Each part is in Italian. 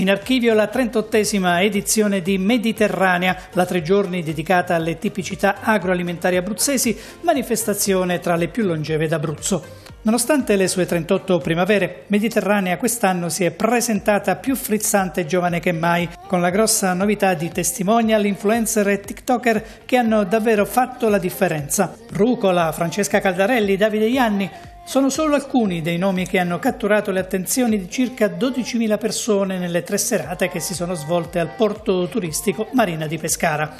In archivio la 38esima edizione di Mediterranea, la tre giorni dedicata alle tipicità agroalimentari abruzzesi, manifestazione tra le più longeve d'Abruzzo. Nonostante le sue 38 primavere, Mediterranea quest'anno si è presentata più frizzante e giovane che mai, con la grossa novità di testimonial, influencer e tiktoker che hanno davvero fatto la differenza. Rucola, Francesca Caldarelli, Davide Ianni, sono solo alcuni dei nomi che hanno catturato le attenzioni di circa 12.000 persone nelle tre serate che si sono svolte al porto turistico Marina di Pescara.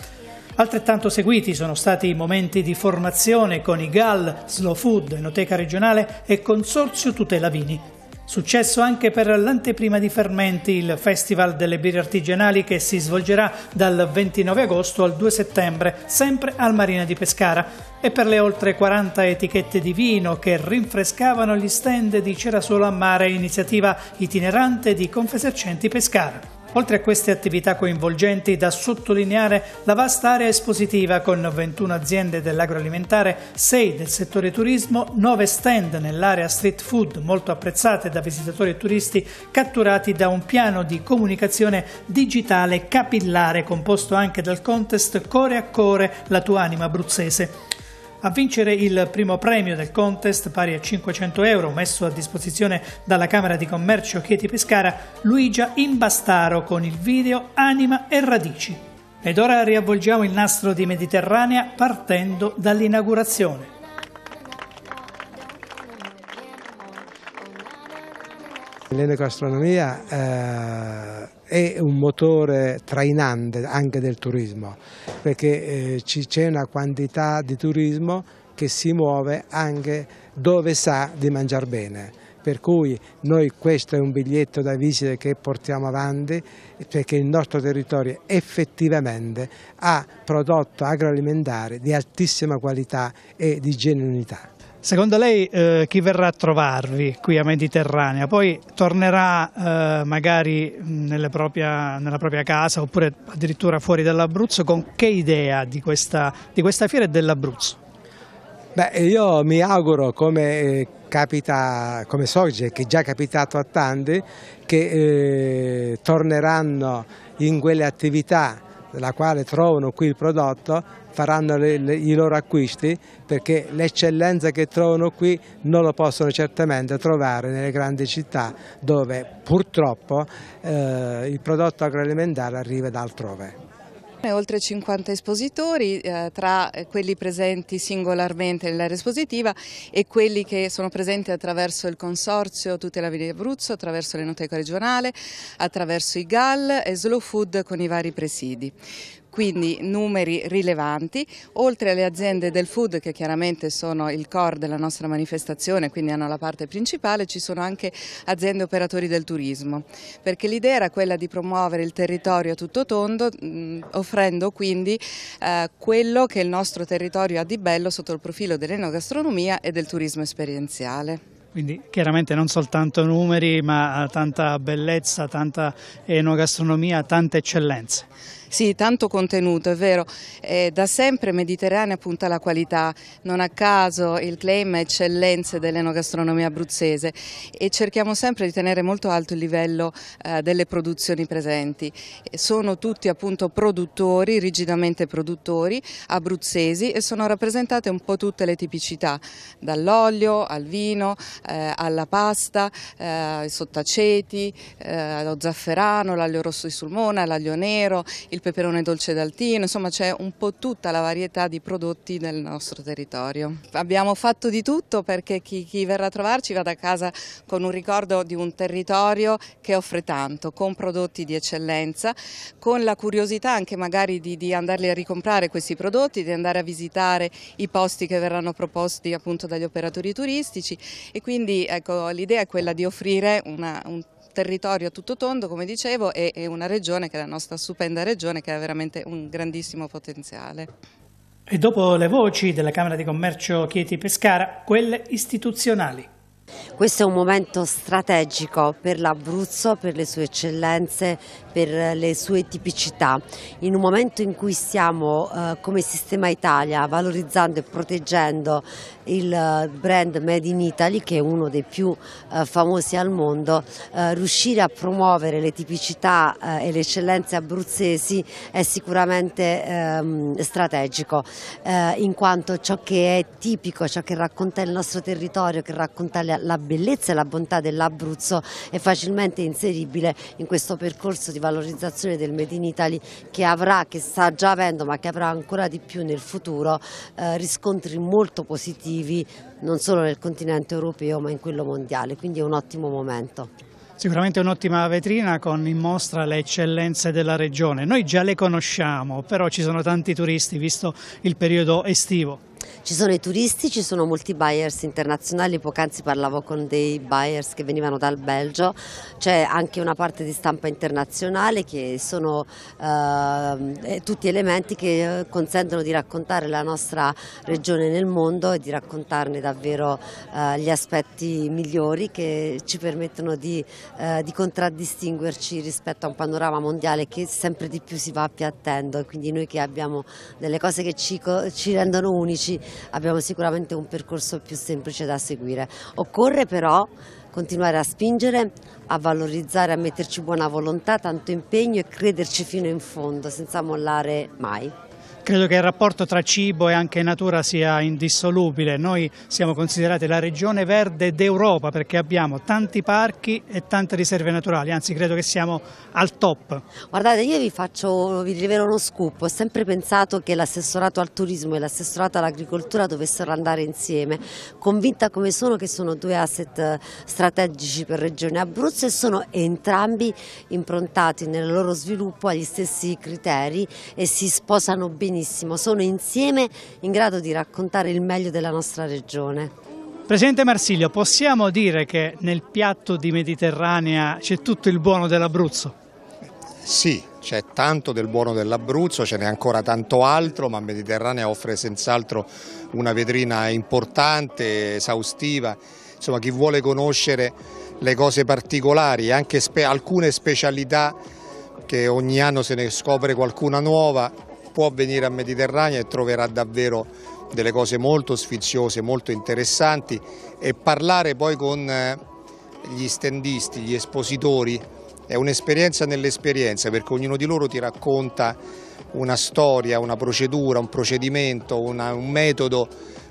Altrettanto seguiti sono stati i momenti di formazione con i GAL, Slow Food, Enoteca Regionale e Consorzio Tutela Vini, Successo anche per l'anteprima di Fermenti, il Festival delle birre artigianali che si svolgerà dal 29 agosto al 2 settembre, sempre al Marina di Pescara, e per le oltre 40 etichette di vino che rinfrescavano gli stand di Cerasolo a Mare, iniziativa itinerante di Confesercenti Pescara. Oltre a queste attività coinvolgenti, da sottolineare la vasta area espositiva con 21 aziende dell'agroalimentare, 6 del settore turismo, 9 stand nell'area street food molto apprezzate da visitatori e turisti, catturati da un piano di comunicazione digitale capillare composto anche dal contest Core a Core la tua anima abruzzese. A vincere il primo premio del contest, pari a 500 euro, messo a disposizione dalla Camera di Commercio Chieti Pescara, Luigia Imbastaro con il video Anima e Radici. Ed ora riavvolgiamo il nastro di Mediterranea partendo dall'inaugurazione. L'enogastronomia eh, è un motore trainante anche del turismo perché eh, c'è una quantità di turismo che si muove anche dove sa di mangiare bene. Per cui noi questo è un biglietto da visita che portiamo avanti perché il nostro territorio effettivamente ha prodotto agroalimentare di altissima qualità e di genuinità. Secondo lei eh, chi verrà a trovarvi qui a Mediterranea poi tornerà eh, magari propria, nella propria casa oppure addirittura fuori dall'Abruzzo con che idea di questa, di questa fiera e dell'Abruzzo? Beh, io mi auguro come eh, capita, come sorge, che è già capitato a tanti, che eh, torneranno in quelle attività la quale trovano qui il prodotto faranno le, le, i loro acquisti perché l'eccellenza che trovano qui non lo possono certamente trovare nelle grandi città dove purtroppo eh, il prodotto agroalimentare arriva da altrove. Oltre 50 espositori, eh, tra eh, quelli presenti singolarmente nell'area espositiva e quelli che sono presenti attraverso il Consorzio Tutela Vini Abruzzo, attraverso l'Enoteca regionale, attraverso i GAL e Slow Food con i vari presidi quindi numeri rilevanti, oltre alle aziende del food che chiaramente sono il core della nostra manifestazione, quindi hanno la parte principale, ci sono anche aziende operatori del turismo, perché l'idea era quella di promuovere il territorio a tutto tondo, offrendo quindi eh, quello che il nostro territorio ha di bello sotto il profilo dell'enogastronomia e del turismo esperienziale. Quindi chiaramente non soltanto numeri ma eh, tanta bellezza, tanta enogastronomia, tante eccellenze. Sì, tanto contenuto, è vero. Eh, da sempre Mediterranea punta alla qualità, non a caso il claim è eccellenze dell'enogastronomia abruzzese e cerchiamo sempre di tenere molto alto il livello eh, delle produzioni presenti. Sono tutti appunto produttori, rigidamente produttori, abruzzesi e sono rappresentate un po' tutte le tipicità, dall'olio al vino, eh, alla pasta, ai eh, sottaceti, allo eh, zafferano, l'aglio rosso di sulmona, l'aglio nero, il il peperone dolce d'altino, insomma c'è un po' tutta la varietà di prodotti del nostro territorio. Abbiamo fatto di tutto perché chi, chi verrà a trovarci vada a casa con un ricordo di un territorio che offre tanto, con prodotti di eccellenza, con la curiosità anche magari di, di andarli a ricomprare questi prodotti, di andare a visitare i posti che verranno proposti appunto dagli operatori turistici e quindi ecco, l'idea è quella di offrire una, un territorio tutto tondo, come dicevo, e, una regione che è la nostra stupenda regione che ha veramente un grandissimo potenziale. E dopo le voci della Camera di Commercio Chieti Pescara, quelle istituzionali. Questo è un momento strategico per l'Abruzzo, per le sue eccellenze, per le sue tipicità. In un momento in cui stiamo eh, come Sistema Italia valorizzando e proteggendo il eh, brand Made in Italy, che è uno dei più eh, famosi al mondo, eh, riuscire a promuovere le tipicità eh, e le eccellenze abruzzesi è sicuramente ehm, strategico, eh, in quanto ciò che è tipico, ciò che racconta il nostro territorio, che racconta le la bellezza e la bontà dell'Abruzzo è facilmente inseribile in questo percorso di valorizzazione del Made in Italy che avrà, che sta già avendo ma che avrà ancora di più nel futuro eh, riscontri molto positivi non solo nel continente europeo ma in quello mondiale, quindi è un ottimo momento. Sicuramente un'ottima vetrina con in mostra le eccellenze della regione. Noi già le conosciamo, però ci sono tanti turisti visto il periodo estivo. Ci sono i turisti, ci sono molti buyers internazionali, poc'anzi parlavo con dei buyers che venivano dal Belgio, c'è anche una parte di stampa internazionale che sono ehm, eh, tutti elementi che eh, consentono di raccontare la nostra regione nel mondo e di raccontarne davvero eh, gli aspetti migliori che ci permettono di, eh, di contraddistinguerci rispetto a un panorama mondiale che sempre di più si va appiattendo e quindi noi che abbiamo delle cose che ci, ci rendono unici oggi abbiamo sicuramente un percorso più semplice da seguire. Occorre però continuare a spingere, a valorizzare, a metterci buona volontà, tanto impegno e crederci fino in fondo, senza mollare mai. Credo che il rapporto tra cibo e anche natura sia indissolubile. Noi siamo considerati la regione verde d'Europa perché abbiamo tanti parchi e tante riserve naturali, anzi credo che siamo al top. Guardate, io vi faccio, vi rivelo uno scoop, ho sempre pensato che l'assessorato al turismo e l'assessorato all'agricoltura dovessero andare insieme, convinta come sono che sono due asset eh, strategici per Regione Abruzzo e sono entrambi improntati nel loro sviluppo agli stessi criteri e si sposano benissimo benissimo, sono insieme in grado di raccontare il meglio della nostra regione. Presidente Marsiglio, possiamo dire che nel piatto di Mediterranea c'è tutto il buono dell'Abruzzo? Sì, c'è tanto del buono dell'Abruzzo, ce n'è ancora tanto altro, ma Mediterranea offre senz'altro una vetrina importante, esaustiva. Insomma, chi vuole conoscere le cose particolari, anche spe alcune specialità che ogni anno se ne scopre qualcuna nuova, può venire al Mediterraneo e troverà davvero delle cose molto sfiziose, molto interessanti e parlare poi con eh, gli stendisti, gli espositori è un'esperienza nell'esperienza perché ognuno di loro ti racconta una storia, una procedura, un procedimento, una, un metodo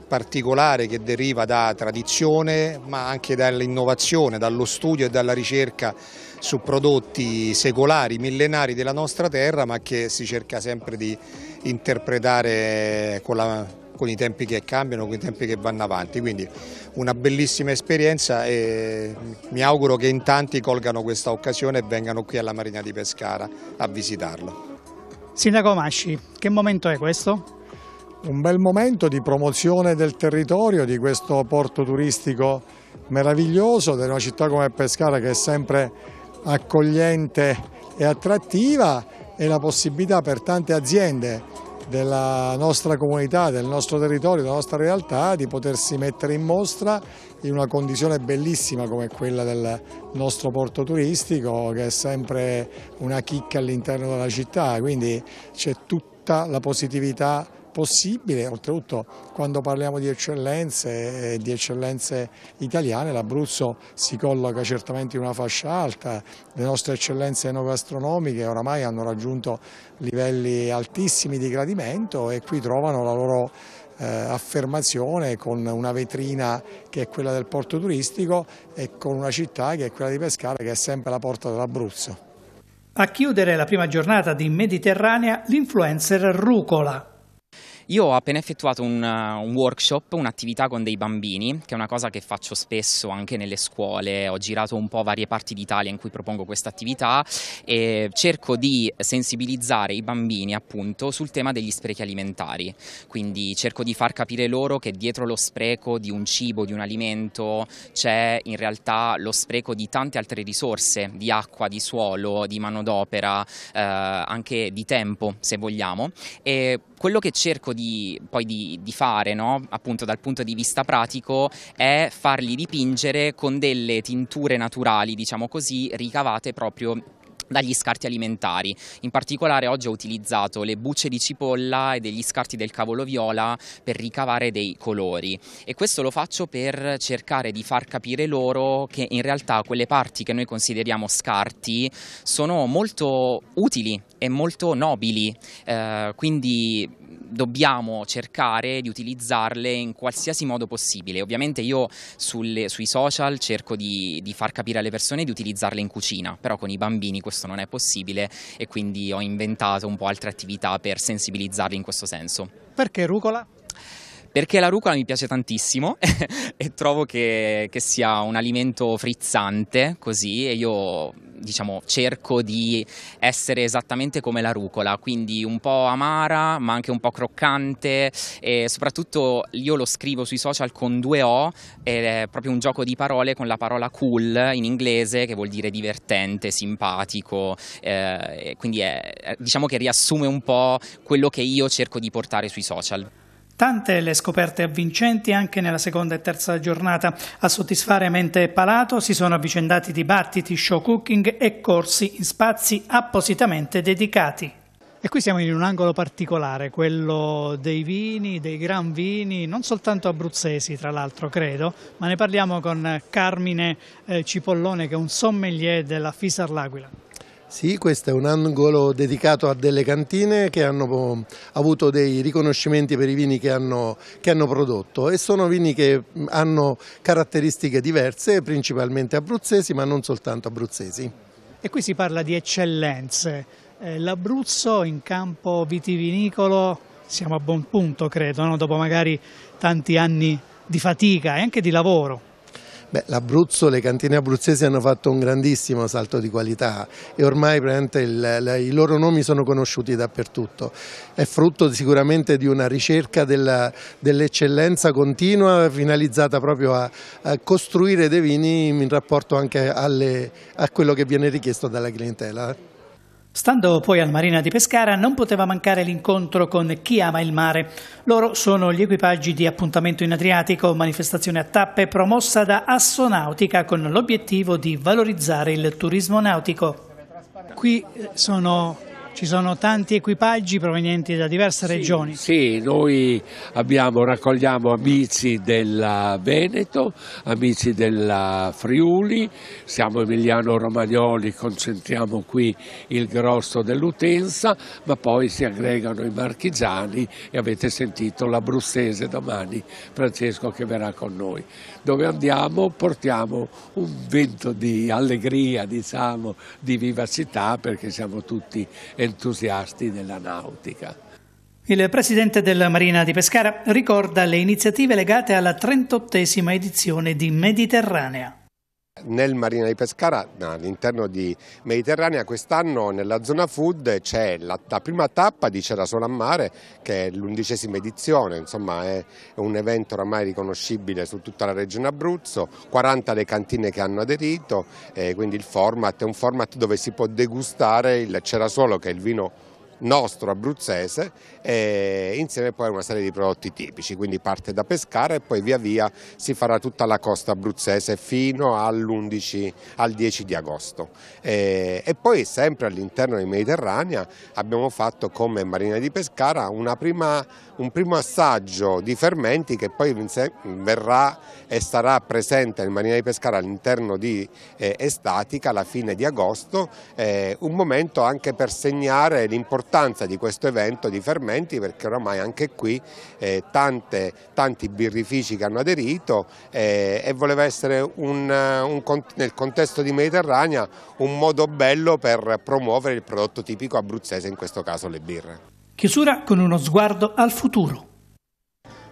particolare che deriva da tradizione ma anche dall'innovazione, dallo studio e dalla ricerca su prodotti secolari, millenari della nostra terra ma che si cerca sempre di interpretare con, la, con i tempi che cambiano, con i tempi che vanno avanti, quindi una bellissima esperienza e mi auguro che in tanti colgano questa occasione e vengano qui alla Marina di Pescara a visitarlo. Sindaco Masci, che momento è questo? un bel momento di promozione del territorio, di questo porto turistico meraviglioso, di una città come Pescara che è sempre accogliente e attrattiva e la possibilità per tante aziende della nostra comunità, del nostro territorio, della nostra realtà di potersi mettere in mostra in una condizione bellissima come quella del nostro porto turistico che è sempre una chicca all'interno della città, quindi c'è tutta la positività possibile, oltretutto quando parliamo di eccellenze, eh, di eccellenze italiane, l'Abruzzo si colloca certamente in una fascia alta, le nostre eccellenze enogastronomiche oramai hanno raggiunto livelli altissimi di gradimento e qui trovano la loro eh, affermazione con una vetrina che è quella del porto turistico e con una città che è quella di Pescara che è sempre la porta dell'Abruzzo. A chiudere la prima giornata di Mediterranea l'influencer Rucola, io ho appena effettuato un, uh, un workshop, un'attività con dei bambini, che è una cosa che faccio spesso anche nelle scuole, ho girato un po' varie parti d'Italia in cui propongo questa attività e cerco di sensibilizzare i bambini appunto sul tema degli sprechi alimentari, quindi cerco di far capire loro che dietro lo spreco di un cibo, di un alimento, c'è in realtà lo spreco di tante altre risorse, di acqua, di suolo, di manodopera, eh, anche di tempo se vogliamo e quello che cerco di, poi di, di fare, no? appunto dal punto di vista pratico, è farli dipingere con delle tinture naturali, diciamo così, ricavate proprio dagli scarti alimentari. In particolare oggi ho utilizzato le bucce di cipolla e degli scarti del cavolo viola per ricavare dei colori e questo lo faccio per cercare di far capire loro che in realtà quelle parti che noi consideriamo scarti sono molto utili e molto nobili, eh, quindi dobbiamo cercare di utilizzarle in qualsiasi modo possibile. Ovviamente io sulle, sui social cerco di, di, far capire alle persone di utilizzarle in cucina, però con i bambini questo non è possibile e quindi ho inventato un po' altre attività per sensibilizzarli in questo senso. Perché rucola? Perché la rucola mi piace tantissimo e trovo che, che sia un alimento frizzante così e io diciamo cerco di essere esattamente come la rucola, quindi un po' amara ma anche un po' croccante e soprattutto io lo scrivo sui social con due O, è proprio un gioco di parole con la parola cool in inglese che vuol dire divertente, simpatico, eh, quindi è, diciamo che riassume un po' quello che io cerco di portare sui social. Tante le scoperte avvincenti anche nella seconda e terza giornata. A soddisfare mente e palato si sono avvicendati dibattiti, show cooking e corsi in spazi appositamente dedicati. E qui siamo in un angolo particolare, quello dei vini, dei gran vini, non soltanto abruzzesi tra l'altro credo, ma ne parliamo con Carmine eh, Cipollone che è un sommelier della Fisar L'Aquila. Sì, questo è un angolo dedicato a delle cantine che hanno eh, avuto dei riconoscimenti per i vini che hanno, che hanno prodotto e sono vini che mm, hanno caratteristiche diverse, principalmente abruzzesi ma non soltanto abruzzesi. E qui si parla di eccellenze. Eh, L'Abruzzo in campo vitivinicolo siamo a buon punto credo, no? dopo magari tanti anni di fatica e anche di lavoro. L'Abruzzo, le cantine abruzzesi hanno fatto un grandissimo salto di qualità e ormai il, i loro nomi sono conosciuti dappertutto. È frutto sicuramente di una ricerca dell'eccellenza dell continua finalizzata proprio a, a, costruire dei vini in rapporto anche alle, a quello che viene richiesto dalla clientela. Stando poi al Marina di Pescara non poteva mancare l'incontro con chi ama il mare. Loro sono gli equipaggi di Appuntamento in Adriatico, manifestazione a tappe promossa da Assonautica con l'obiettivo di valorizzare il turismo nautico. Qui eh, sono ci sono tanti equipaggi provenienti da diverse sì, regioni. Sì, noi abbiamo, raccogliamo amici del Veneto, amici del Friuli, siamo Emiliano-Romagnoli, concentriamo qui il grosso dell'utenza, ma poi si aggregano i marchigiani e avete sentito la brussese domani, Francesco che verrà con noi. Dove andiamo portiamo un vento di allegria, diciamo, di vivacità perché siamo tutti educati entusiasti della nautica. Il presidente della Marina di Pescara ricorda le iniziative legate alla 38esima edizione di Mediterranea. Nel Marina di Pescara, all'interno di Mediterranea, quest'anno nella zona food c'è la, la, prima tappa di Cera Sola a Mare, che è l'undicesima edizione, insomma è, un evento oramai riconoscibile su tutta la regione Abruzzo, 40 le cantine che hanno aderito, eh, quindi il format è un format dove si può degustare il Cerasolo, che è il vino nostro abruzzese e insieme poi a una serie di prodotti tipici, quindi parte da Pescara e poi via via si farà tutta la costa abruzzese fino all'11, al 10 di agosto. E, e poi sempre all'interno del Mediterraneo abbiamo fatto come Marina di Pescara prima, un primo assaggio di fermenti che poi verrà e sarà presente in Marina di Pescara all'interno di eh, Estatica alla fine di agosto, eh, un momento anche per segnare l'importanza l'importanza di questo evento di Fermenti perché oramai anche qui eh, tante, tanti birrifici che hanno aderito eh, e voleva essere un, eh, un, nel contesto di Mediterranea un modo bello per promuovere il prodotto tipico abruzzese, in questo caso le birre. Chiusura con uno sguardo al futuro.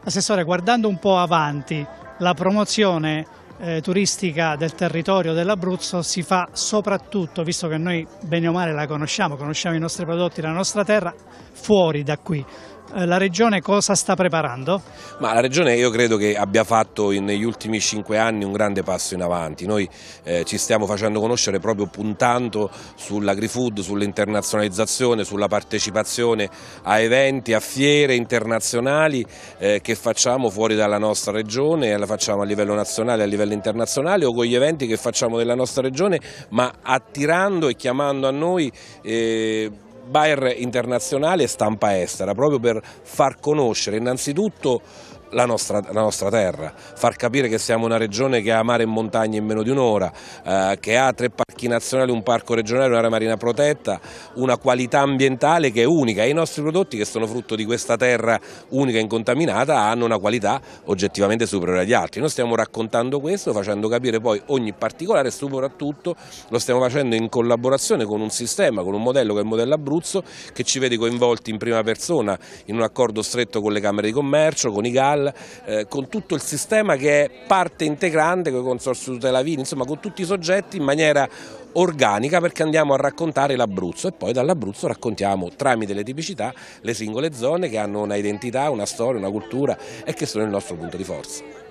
Assessore, guardando un po' avanti, la promozione eh, turistica del territorio dell'Abruzzo si fa soprattutto, visto che noi bene o male la conosciamo, conosciamo i nostri prodotti, la nostra terra, fuori da qui. Eh, la Regione cosa sta preparando? Ma la Regione io credo che abbia fatto in, negli ultimi cinque anni un grande passo in avanti, noi eh, ci stiamo facendo conoscere proprio puntando sull'agri-food, sull'internazionalizzazione, sulla partecipazione a eventi, a fiere internazionali eh, che facciamo fuori dalla nostra Regione, la facciamo a livello nazionale, a livello internazionale o con gli eventi che facciamo della nostra Regione, ma attirando e chiamando a noi... Eh, Bayer internazionale e stampa estera, proprio per far conoscere innanzitutto la nostra, la nostra, terra, far capire che siamo una regione che ha mare e montagne in meno di un'ora, eh, che ha tre parchi nazionali, un parco regionale, un'area marina protetta, una qualità ambientale che è unica e i nostri prodotti che sono frutto di questa terra unica e incontaminata hanno una qualità oggettivamente superiore agli altri. Noi stiamo raccontando questo, facendo capire poi ogni particolare e soprattutto lo stiamo facendo in collaborazione con un sistema, con un modello che è il modello Abruzzo che ci vede coinvolti in prima persona in un accordo stretto con le Camere di Commercio, con i GAL, Portugal, eh, con tutto il sistema che è parte integrante, con i consorsi tutela vini, insomma con tutti i soggetti in maniera organica perché andiamo a raccontare l'Abruzzo e poi dall'Abruzzo raccontiamo tramite le tipicità le singole zone che hanno una identità, una storia, una cultura e che sono il nostro punto di forza.